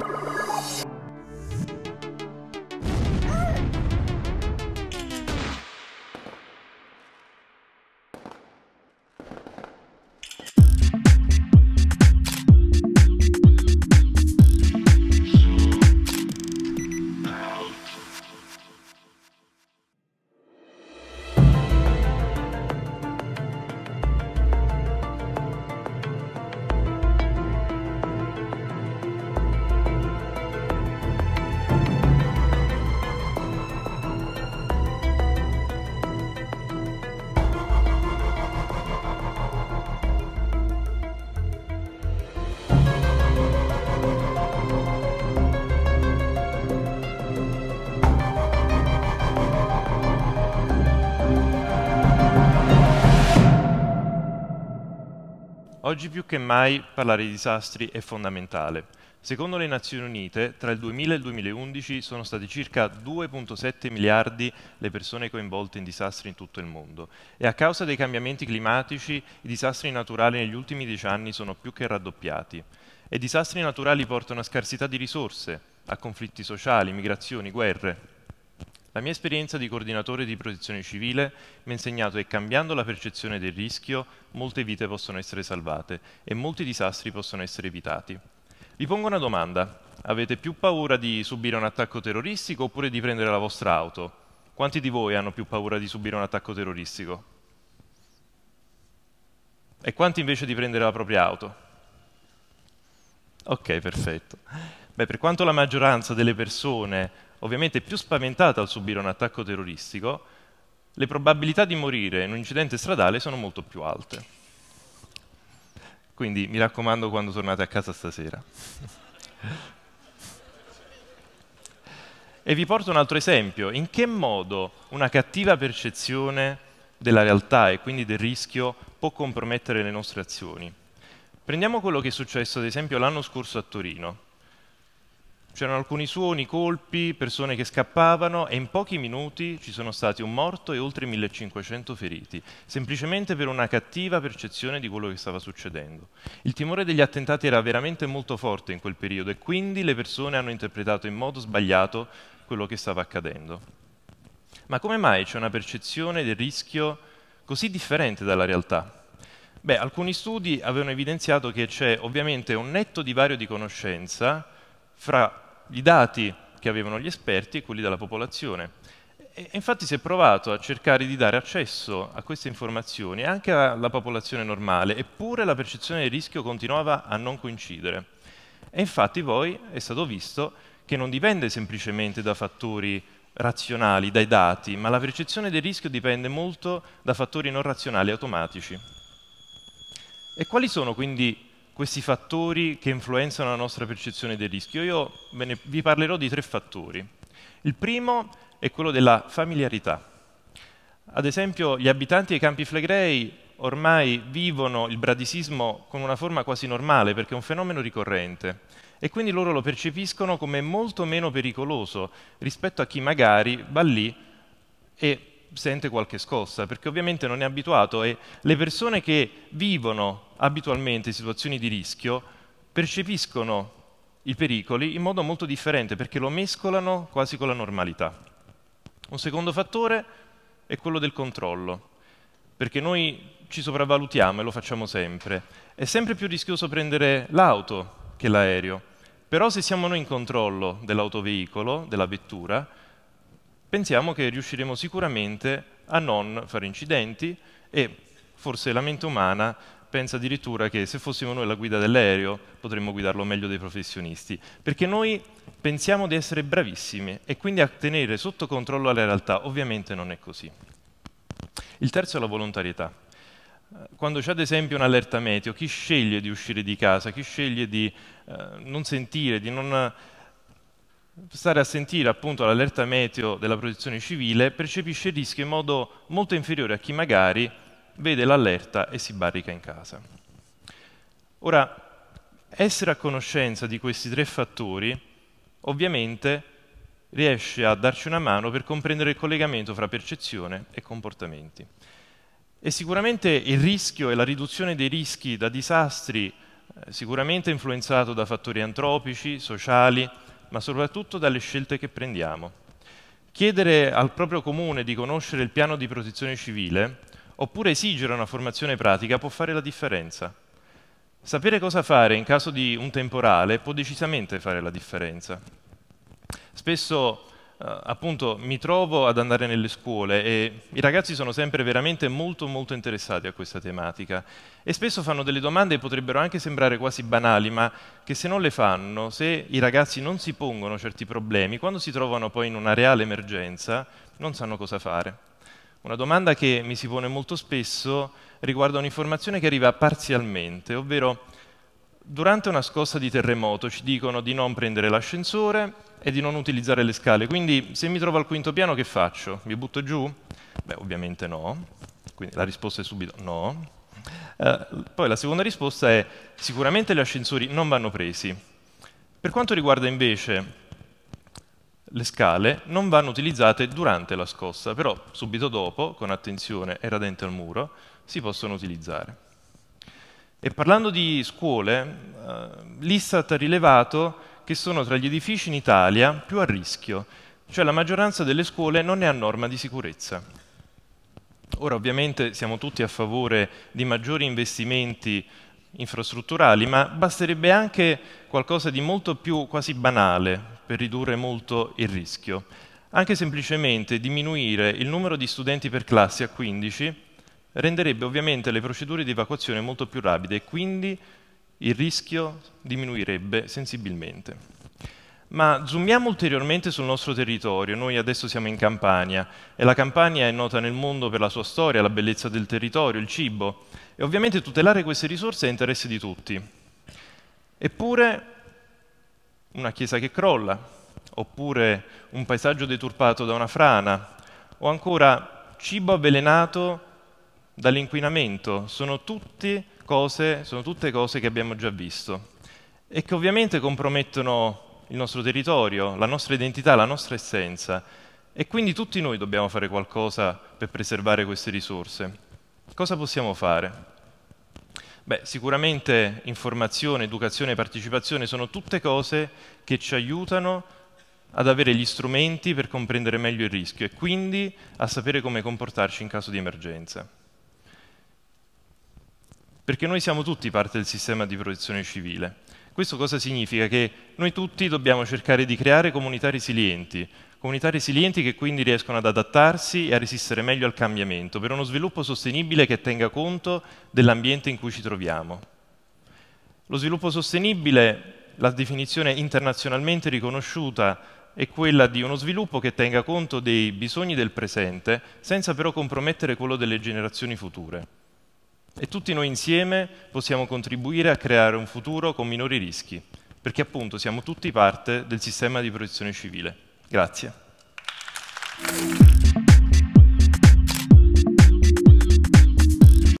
you Oggi più che mai parlare di disastri è fondamentale. Secondo le Nazioni Unite, tra il 2000 e il 2011 sono stati circa 2,7 miliardi le persone coinvolte in disastri in tutto il mondo e a causa dei cambiamenti climatici i disastri naturali negli ultimi dieci anni sono più che raddoppiati. E disastri naturali portano a scarsità di risorse, a conflitti sociali, migrazioni, guerre. La mia esperienza di coordinatore di protezione civile mi ha insegnato che cambiando la percezione del rischio molte vite possono essere salvate e molti disastri possono essere evitati. Vi pongo una domanda. Avete più paura di subire un attacco terroristico oppure di prendere la vostra auto? Quanti di voi hanno più paura di subire un attacco terroristico? E quanti invece di prendere la propria auto? Ok, perfetto. Beh, per quanto la maggioranza delle persone ovviamente più spaventata al subire un attacco terroristico, le probabilità di morire in un incidente stradale sono molto più alte. Quindi mi raccomando quando tornate a casa stasera. e vi porto un altro esempio. In che modo una cattiva percezione della realtà e quindi del rischio può compromettere le nostre azioni? Prendiamo quello che è successo ad esempio l'anno scorso a Torino C'erano alcuni suoni, colpi, persone che scappavano e in pochi minuti ci sono stati un morto e oltre 1500 feriti, semplicemente per una cattiva percezione di quello che stava succedendo. Il timore degli attentati era veramente molto forte in quel periodo e quindi le persone hanno interpretato in modo sbagliato quello che stava accadendo. Ma come mai c'è una percezione del rischio così differente dalla realtà? Beh, alcuni studi avevano evidenziato che c'è ovviamente un netto divario di conoscenza fra i dati che avevano gli esperti e quelli della popolazione. E infatti si è provato a cercare di dare accesso a queste informazioni anche alla popolazione normale, eppure la percezione del rischio continuava a non coincidere. E infatti poi è stato visto che non dipende semplicemente da fattori razionali, dai dati, ma la percezione del rischio dipende molto da fattori non razionali automatici. E quali sono quindi questi fattori che influenzano la nostra percezione del rischio. Io ne, vi parlerò di tre fattori. Il primo è quello della familiarità. Ad esempio, gli abitanti dei campi flegrei ormai vivono il bradisismo con una forma quasi normale, perché è un fenomeno ricorrente, e quindi loro lo percepiscono come molto meno pericoloso rispetto a chi magari va lì e sente qualche scossa, perché ovviamente non è abituato e le persone che vivono abitualmente situazioni di rischio percepiscono i pericoli in modo molto differente, perché lo mescolano quasi con la normalità. Un secondo fattore è quello del controllo, perché noi ci sopravvalutiamo e lo facciamo sempre. È sempre più rischioso prendere l'auto che l'aereo, però se siamo noi in controllo dell'autoveicolo, della vettura, pensiamo che riusciremo sicuramente a non fare incidenti e forse la mente umana pensa addirittura che se fossimo noi la guida dell'aereo potremmo guidarlo meglio dei professionisti, perché noi pensiamo di essere bravissimi e quindi a tenere sotto controllo la realtà, ovviamente non è così. Il terzo è la volontarietà. Quando c'è ad esempio un'allerta meteo, chi sceglie di uscire di casa, chi sceglie di eh, non sentire, di non stare a sentire appunto l'allerta meteo della protezione civile percepisce il rischio in modo molto inferiore a chi magari vede l'allerta e si barrica in casa. Ora, essere a conoscenza di questi tre fattori ovviamente riesce a darci una mano per comprendere il collegamento fra percezione e comportamenti. E sicuramente il rischio e la riduzione dei rischi da disastri eh, sicuramente influenzato da fattori antropici, sociali, ma soprattutto dalle scelte che prendiamo. Chiedere al proprio comune di conoscere il piano di protezione civile oppure esigere una formazione pratica può fare la differenza. Sapere cosa fare in caso di un temporale può decisamente fare la differenza. Spesso eh, appunto mi trovo ad andare nelle scuole e i ragazzi sono sempre veramente molto molto interessati a questa tematica e spesso fanno delle domande che potrebbero anche sembrare quasi banali, ma che se non le fanno, se i ragazzi non si pongono certi problemi, quando si trovano poi in una reale emergenza, non sanno cosa fare. Una domanda che mi si pone molto spesso riguarda un'informazione che arriva parzialmente, ovvero durante una scossa di terremoto ci dicono di non prendere l'ascensore e di non utilizzare le scale, quindi se mi trovo al quinto piano che faccio? Mi butto giù? Beh, ovviamente no, quindi la risposta è subito no. Eh, poi la seconda risposta è sicuramente gli ascensori non vanno presi. Per quanto riguarda invece le scale, non vanno utilizzate durante la scossa, però subito dopo, con attenzione e radente al muro, si possono utilizzare. E parlando di scuole, eh, l'Istat ha rilevato che sono tra gli edifici in Italia più a rischio, cioè la maggioranza delle scuole non è a norma di sicurezza. Ora ovviamente siamo tutti a favore di maggiori investimenti infrastrutturali, ma basterebbe anche qualcosa di molto più quasi banale per ridurre molto il rischio. Anche semplicemente diminuire il numero di studenti per classe a 15 renderebbe ovviamente le procedure di evacuazione molto più rapide e quindi il rischio diminuirebbe sensibilmente. Ma zoomiamo ulteriormente sul nostro territorio, noi adesso siamo in Campania e la Campania è nota nel mondo per la sua storia, la bellezza del territorio, il cibo e ovviamente tutelare queste risorse è interesse di tutti. Eppure una chiesa che crolla, oppure un paesaggio deturpato da una frana o ancora cibo avvelenato dall'inquinamento, sono, sono tutte cose che abbiamo già visto e che ovviamente compromettono il nostro territorio, la nostra identità, la nostra essenza. E quindi tutti noi dobbiamo fare qualcosa per preservare queste risorse. Cosa possiamo fare? Beh, sicuramente informazione, educazione e partecipazione sono tutte cose che ci aiutano ad avere gli strumenti per comprendere meglio il rischio e quindi a sapere come comportarci in caso di emergenza perché noi siamo tutti parte del sistema di protezione civile. Questo cosa significa? Che noi tutti dobbiamo cercare di creare comunità resilienti, comunità resilienti che quindi riescono ad adattarsi e a resistere meglio al cambiamento, per uno sviluppo sostenibile che tenga conto dell'ambiente in cui ci troviamo. Lo sviluppo sostenibile, la definizione internazionalmente riconosciuta, è quella di uno sviluppo che tenga conto dei bisogni del presente, senza però compromettere quello delle generazioni future. E tutti noi insieme possiamo contribuire a creare un futuro con minori rischi, perché appunto siamo tutti parte del sistema di protezione civile. Grazie.